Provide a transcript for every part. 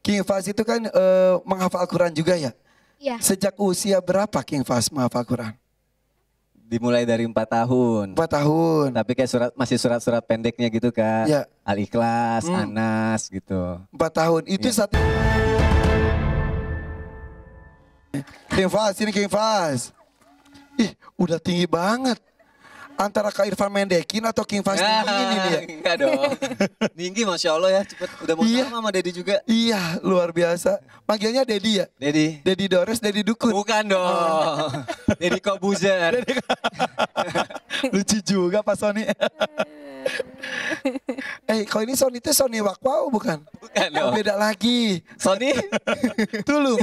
King Faz itu kan uh, menghafal Quran juga ya? Iya. Sejak usia berapa King Faz menghafal Quran? Dimulai dari empat tahun. Empat tahun. Tapi kayak surat masih surat-surat pendeknya gitu kan? Iya. Al-Ikhlas, hmm. Anas gitu. Empat tahun. Itu ya. satu. King Faz, ini King Faz. Ih, udah tinggi banget antara Kak Irfan Mendekin atau King Fast ya, ah, ini nih dia? Enggak dong. Ninggi Masya Allah ya cepet. Udah mau iya. sama Dedi juga. Iya luar biasa. Manggilnya Dedi ya? Dedi. Dedi Dores, Dedi Dukun. Bukan dong. Dedi Kobuzer. Lucu juga Pak Sony. eh kalau ini Sony itu Sony Wakwau bukan? Bukan oh, dong. Beda lagi. Sony? Tulu.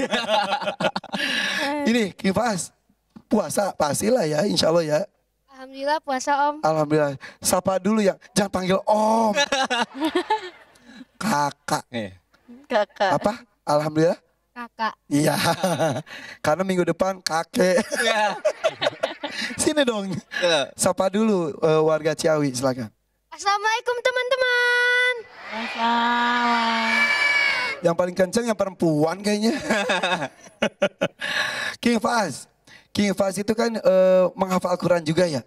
ini King Fast puasa pastilah ya insya Allah ya. Alhamdulillah puasa om. Alhamdulillah. Sapa dulu ya, jangan panggil om. Kakak. Eh. Kakak. Apa? Alhamdulillah. Kakak. Iya. Karena minggu depan kakek. Iya. Sini dong. Iya. Sapa dulu uh, warga Ciawi silakan. Assalamualaikum teman-teman. Yang paling kenceng yang perempuan kayaknya. King Faz. King Faz itu kan uh, menghafal Quran juga ya?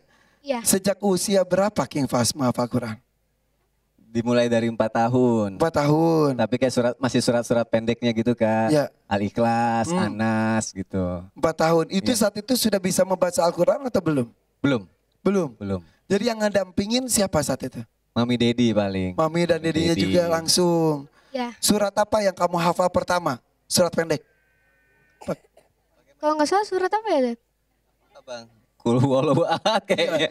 Ya. Sejak usia berapa King Fasma hafal Quran? Dimulai dari empat tahun. Empat tahun. Tapi kayak surat masih surat-surat pendeknya gitu kak. Ya. Al-Ikhlas, hmm. Anas gitu. Empat tahun. Itu ya. saat itu sudah bisa membaca Al-Quran atau belum? Belum. Belum? Belum. Jadi yang ngedampingin siapa saat itu? Mami Dedi paling. Mami dan Dedi juga langsung. Ya. Surat apa yang kamu hafal pertama? Surat pendek. Kalau nggak salah surat apa ya, Dad? Abang. Kul walau iya, kayaknya.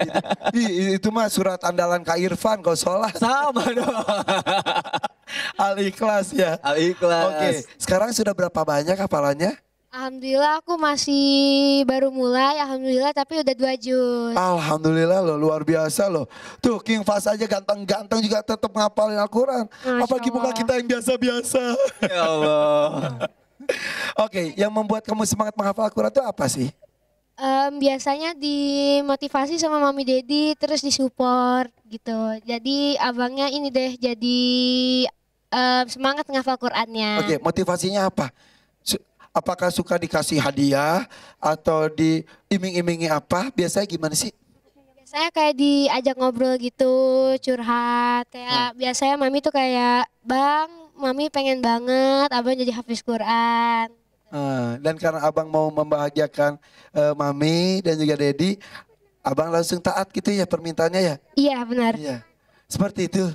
Itu, itu mah surat andalan Kak Irfan kalau sholat. Sama dong. Al ikhlas ya. Al ikhlas. Oke, okay. sekarang sudah berapa banyak hafalannya? Alhamdulillah aku masih baru mulai, Alhamdulillah tapi udah dua juz. Alhamdulillah loh, luar biasa loh. Tuh King Fas aja ganteng-ganteng juga tetap ngapalin Al-Quran. Apalagi muka kita yang biasa-biasa. Ya Allah. Oke, okay, yang membuat kamu semangat menghafal Al-Quran itu apa sih? um, biasanya dimotivasi sama mami deddy terus disupport gitu jadi abangnya ini deh jadi um, semangat ngafal Qurannya oke okay, motivasinya apa apakah suka dikasih hadiah atau diiming-imingi apa biasanya gimana sih saya kayak diajak ngobrol gitu curhat kayak hmm. biasanya mami tuh kayak bang mami pengen banget abang jadi hafiz Quran Eh, dan karena abang mau membahagiakan uh, mami dan juga dedi, abang langsung taat gitu ya permintaannya ya? Iya benar. Iya, seperti itu.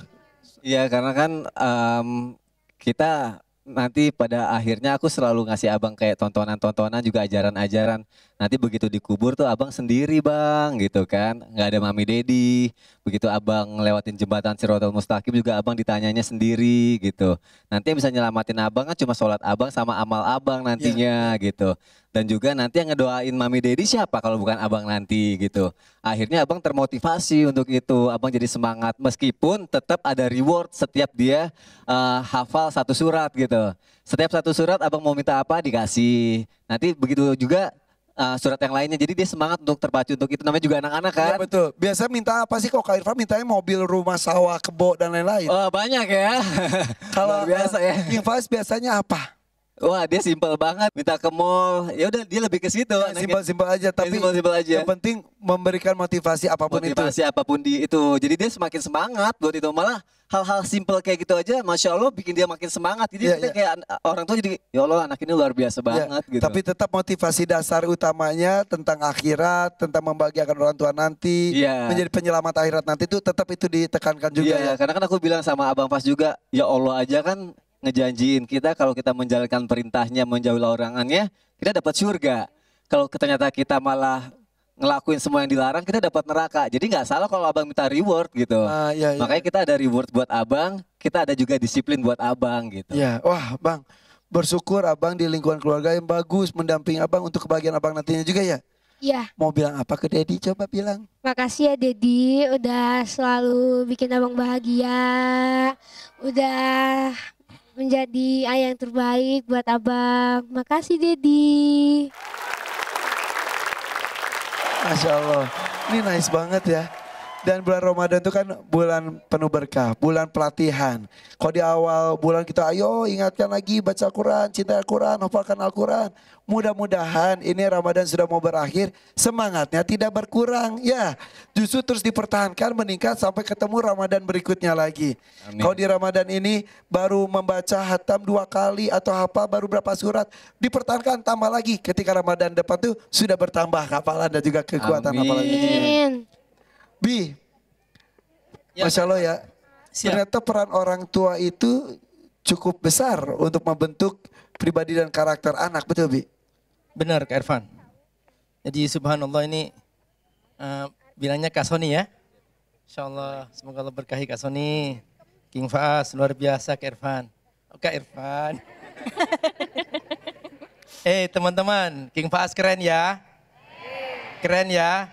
Iya karena kan um, kita nanti pada akhirnya aku selalu ngasih abang kayak tontonan-tontonan juga ajaran-ajaran nanti begitu dikubur tuh abang sendiri bang gitu kan nggak ada mami dedi begitu abang lewatin jembatan Sirotol Mustaqim juga abang ditanyanya sendiri gitu nanti yang bisa nyelamatin abang kan cuma sholat abang sama amal abang iya. nantinya yeah. gitu dan juga nanti yang ngedoain mami dedi siapa kalau bukan abang nanti gitu akhirnya abang termotivasi untuk itu abang jadi semangat meskipun tetap ada reward setiap dia uh, hafal satu surat gitu setiap satu surat abang mau minta apa dikasih nanti begitu juga uh, surat yang lainnya. Jadi dia semangat untuk terpacu untuk itu. Namanya juga anak-anak iya, kan. Ya, betul. Biasa minta apa sih kok Kak Irfan mintanya mobil, rumah, sawah, kebo dan lain-lain. Oh, banyak ya. Kalau biasa ya. Eh, Invas biasanya apa? Wah dia simpel banget minta ke mall ya udah dia lebih ke situ ya, nah, simpel simpel aja ya, tapi simpel simpel aja yang penting memberikan motivasi apapun motivasi itu motivasi apapun di itu jadi dia semakin semangat buat itu malah hal-hal simpel kayak gitu aja masya allah bikin dia makin semangat jadi yeah, yeah. kayak orang tua jadi ya allah anak ini luar biasa ya, banget yeah. gitu tapi tetap motivasi dasar utamanya tentang akhirat tentang membahagiakan orang tua nanti yeah. menjadi penyelamat akhirat nanti itu tetap itu ditekankan juga ya, ya. karena kan aku bilang sama abang pas juga ya allah aja kan ngejanjiin kita kalau kita menjalankan perintahnya, menjauhi larangannya, kita dapat surga. Kalau ternyata kita malah ngelakuin semua yang dilarang kita dapat neraka jadi nggak salah kalau abang minta reward gitu uh, ya, ya. makanya kita ada reward buat abang kita ada juga disiplin buat abang gitu ya wah bang bersyukur abang di lingkungan keluarga yang bagus mendamping abang untuk kebahagiaan abang nantinya juga ya Iya. Mau bilang apa ke Dedi? Coba bilang. Makasih ya Dedi, udah selalu bikin abang bahagia, udah menjadi ayah yang terbaik buat abang. Makasih Dedi. Masya Allah, ini nice banget ya. Dan bulan Ramadan itu kan bulan penuh berkah, bulan pelatihan. Kalau di awal bulan kita ayo ingatkan lagi baca Quran, cinta Quran, hafalkan Al-Quran. Mudah-mudahan ini Ramadan sudah mau berakhir, semangatnya tidak berkurang. Ya, justru terus dipertahankan meningkat sampai ketemu Ramadan berikutnya lagi. Kalau di Ramadan ini baru membaca hatam dua kali atau apa? baru berapa surat, dipertahankan tambah lagi ketika Ramadan depan tuh sudah bertambah kapalan dan juga kekuatan Amin. Apalagi. Bi, ya, Masya Allah ya. Siap. Ternyata peran orang tua itu cukup besar untuk membentuk pribadi dan karakter anak, betul Bi? Benar, Kak Irfan. Jadi subhanallah ini uh, bilangnya Kak Sony ya. Insya Allah, semoga Allah berkahi Kak Sony. King Faas, luar biasa Kak Irfan. Oke oh, Kak Irfan. eh hey, teman-teman, King Faas keren ya. Keren ya.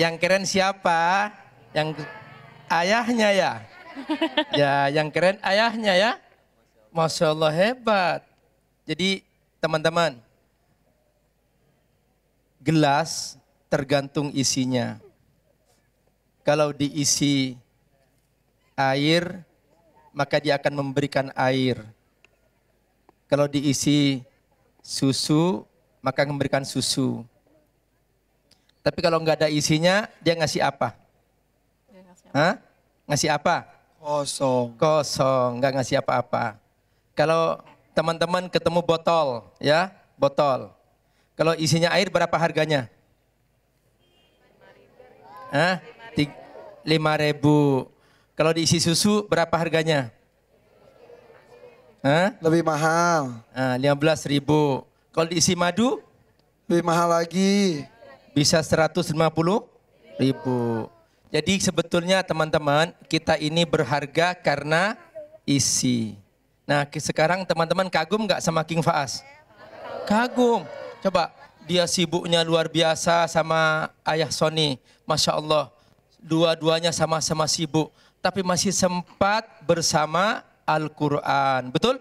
Yang keren siapa? Yang ayahnya ya? Ya, yang keren ayahnya ya. Masya Allah hebat. Jadi teman-teman, gelas tergantung isinya. Kalau diisi air, maka dia akan memberikan air. Kalau diisi susu, maka memberikan susu. Tapi kalau nggak ada isinya, dia ngasih apa? ngasih apa? Hah? Ngasih apa? Kosong. Kosong, nggak ngasih apa-apa. Kalau teman-teman ketemu botol, ya, botol. Kalau isinya air berapa harganya? Hah? Lima ribu. Kalau diisi susu berapa harganya? Hah? Lebih mahal. Nah, lima belas ribu. Kalau diisi madu? Lebih mahal lagi bisa 150 ribu. Jadi sebetulnya teman-teman kita ini berharga karena isi. Nah sekarang teman-teman kagum nggak sama King Faas? Kagum. Coba dia sibuknya luar biasa sama ayah Sony. Masya Allah dua-duanya sama-sama sibuk. Tapi masih sempat bersama Al-Quran. Betul?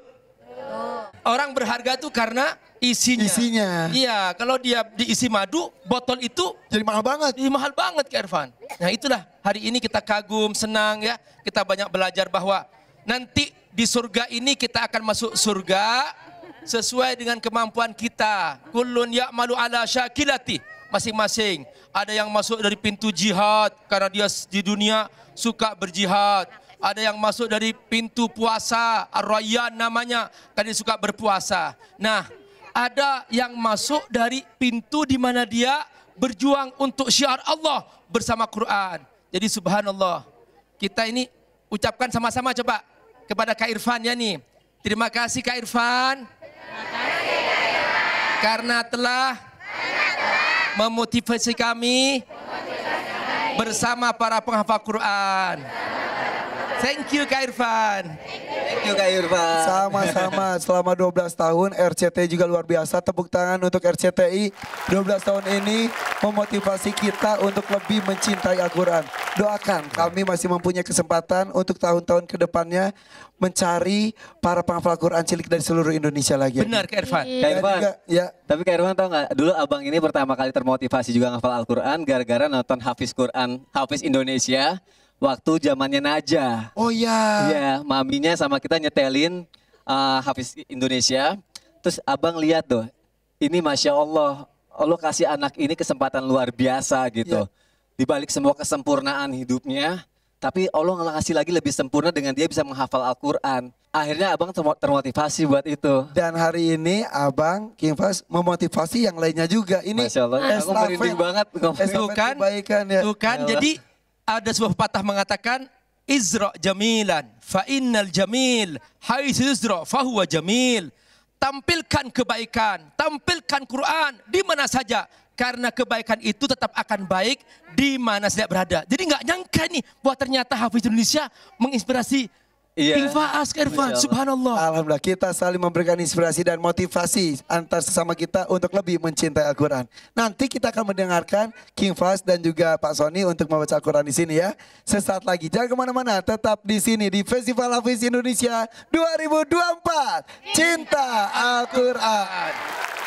Orang berharga itu karena isinya. Isinya. Iya, kalau dia diisi madu, botol itu jadi mahal banget. Jadi mahal banget, Kak Irfan. Nah, itulah hari ini kita kagum, senang ya. Kita banyak belajar bahwa nanti di surga ini kita akan masuk surga sesuai dengan kemampuan kita. Kullun ya'malu ala syakilati. Masing-masing. Ada yang masuk dari pintu jihad karena dia di dunia suka berjihad ada yang masuk dari pintu puasa, ar namanya, tadi suka berpuasa. Nah, ada yang masuk dari pintu di mana dia berjuang untuk syiar Allah bersama Quran. Jadi subhanallah. Kita ini ucapkan sama-sama coba kepada Kak Irfan ya nih. Terima kasih Kak Irfan. Karena telah, memotivasi kami, bersama para penghafal Quran. Thank you Kak Irfan. Thank you Kak Irfan. Sama-sama selama 12 tahun RCTI juga luar biasa. Tepuk tangan untuk RCTI 12 tahun ini memotivasi kita untuk lebih mencintai Al-Quran. Doakan kami masih mempunyai kesempatan untuk tahun-tahun kedepannya mencari para penghafal Al-Quran cilik dari seluruh Indonesia lagi. Benar Kak Irfan. Kak Irfan, juga, ya. tapi Kak Irfan tahu gak dulu abang ini pertama kali termotivasi juga ngafal Al-Quran gara-gara nonton Hafiz Quran, Hafiz Indonesia waktu zamannya Naja. Oh iya. Yeah. Iya, maminya sama kita nyetelin uh, Hafiz Indonesia. Terus abang lihat tuh, ini Masya Allah, Allah kasih anak ini kesempatan luar biasa gitu. Yeah. Dibalik semua kesempurnaan hidupnya, tapi Allah ngasih lagi lebih sempurna dengan dia bisa menghafal Al-Quran. Akhirnya abang termotivasi buat itu. Dan hari ini abang King Fas memotivasi yang lainnya juga. Ini Masya Allah, aku merinding banget. Tuh kan, ya. Kan, jadi ada sebuah patah mengatakan izra jamilan fa innal jamil haitsu izra fa huwa jamil. Tampilkan kebaikan, tampilkan Quran di mana saja karena kebaikan itu tetap akan baik di mana saja berada. Jadi nggak nyangka nih bahwa ternyata Hafiz Indonesia menginspirasi Yeah. Infa Faas, Irfan, subhanallah. Alhamdulillah kita saling memberikan inspirasi dan motivasi antar sesama kita untuk lebih mencintai Al-Quran. Nanti kita akan mendengarkan King Faas dan juga Pak Sony untuk membaca Al-Quran di sini ya. Sesaat lagi, jangan kemana-mana, tetap di sini di Festival Hafiz Indonesia 2024. Cinta Al-Quran.